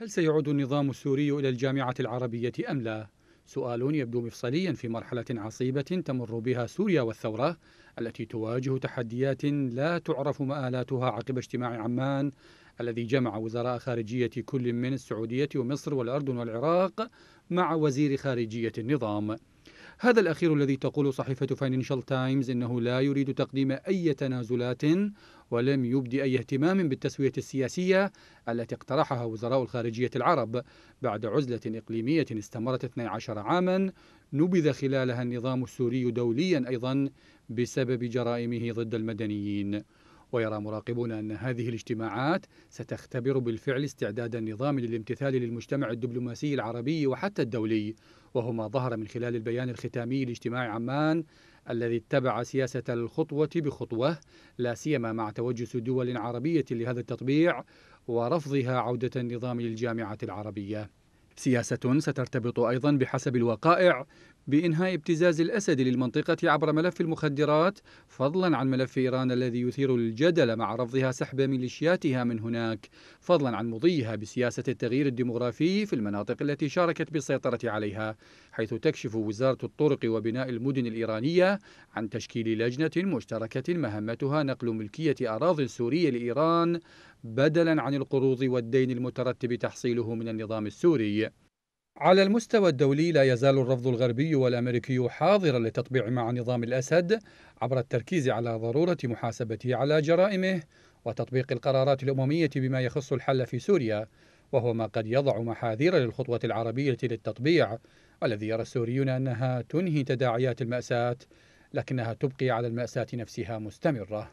هل سيعود النظام السوري إلى الجامعة العربية أم لا؟ سؤال يبدو مفصليا في مرحلة عصيبة تمر بها سوريا والثورة التي تواجه تحديات لا تعرف مآلاتها عقب اجتماع عمان الذي جمع وزراء خارجية كل من السعودية ومصر والأردن والعراق مع وزير خارجية النظام هذا الأخير الذي تقول صحيفة فاينانشال تايمز إنه لا يريد تقديم أي تنازلات ولم يبدي أي اهتمام بالتسوية السياسية التي اقترحها وزراء الخارجية العرب بعد عزلة إقليمية استمرت 12 عاما نبذ خلالها النظام السوري دوليا أيضا بسبب جرائمه ضد المدنيين ويرى مراقبون أن هذه الاجتماعات ستختبر بالفعل استعداد النظام للامتثال للمجتمع الدبلوماسي العربي وحتى الدولي وهو ما ظهر من خلال البيان الختامي لاجتماع عمان الذي اتبع سياسة الخطوة بخطوة لا سيما مع توجس دول عربية لهذا التطبيع ورفضها عودة النظام للجامعة العربية سياسة سترتبط أيضا بحسب الوقائع بإنهاء ابتزاز الأسد للمنطقة عبر ملف المخدرات فضلا عن ملف إيران الذي يثير الجدل مع رفضها سحب ميليشياتها من هناك فضلا عن مضيها بسياسة التغيير الديمغرافي في المناطق التي شاركت بالسيطرة عليها حيث تكشف وزارة الطرق وبناء المدن الإيرانية عن تشكيل لجنة مشتركة مهمتها نقل ملكية أراضي سورية لإيران بدلا عن القروض والدين المترتب تحصيله من النظام السوري على المستوى الدولي لا يزال الرفض الغربي والامريكي حاضرا للتطبيع مع نظام الاسد عبر التركيز على ضروره محاسبته على جرائمه وتطبيق القرارات الامميه بما يخص الحل في سوريا وهو ما قد يضع محاذير للخطوه العربيه للتطبيع والذي يرى السوريون انها تنهي تداعيات الماساه لكنها تبقي على الماساه نفسها مستمره